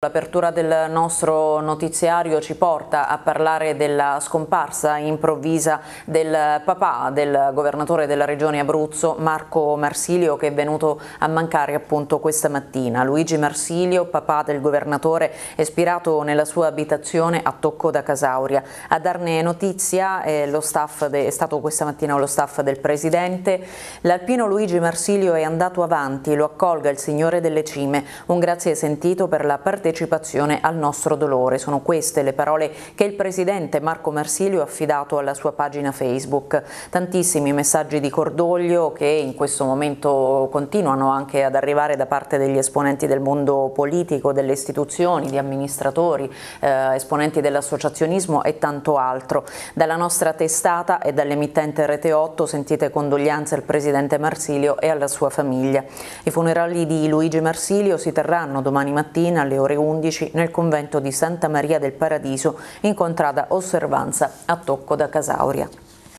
L'apertura del nostro notiziario ci porta a parlare della scomparsa improvvisa del papà del governatore della regione Abruzzo Marco Marsilio che è venuto a mancare appunto questa mattina. Luigi Marsilio, papà del governatore, è spirato nella sua abitazione a Tocco da Casauria. A darne notizia è, è stato questa mattina lo staff del presidente. L'alpino Luigi Marsilio è andato avanti, lo accolga il Signore delle Cime. Un grazie sentito per la partecipazione partecipazione al nostro dolore. Sono queste le parole che il presidente Marco Marsilio ha affidato alla sua pagina Facebook. Tantissimi messaggi di cordoglio che in questo momento continuano anche ad arrivare da parte degli esponenti del mondo politico, delle istituzioni, di amministratori, eh, esponenti dell'associazionismo e tanto altro. Dalla nostra testata e dall'emittente Rete 8 sentite condoglianze al presidente Marsilio e alla sua famiglia. I funerali di Luigi Marsilio si terranno domani mattina alle ore 11 nel convento di Santa Maria del Paradiso in contrada osservanza a Tocco da Casauria.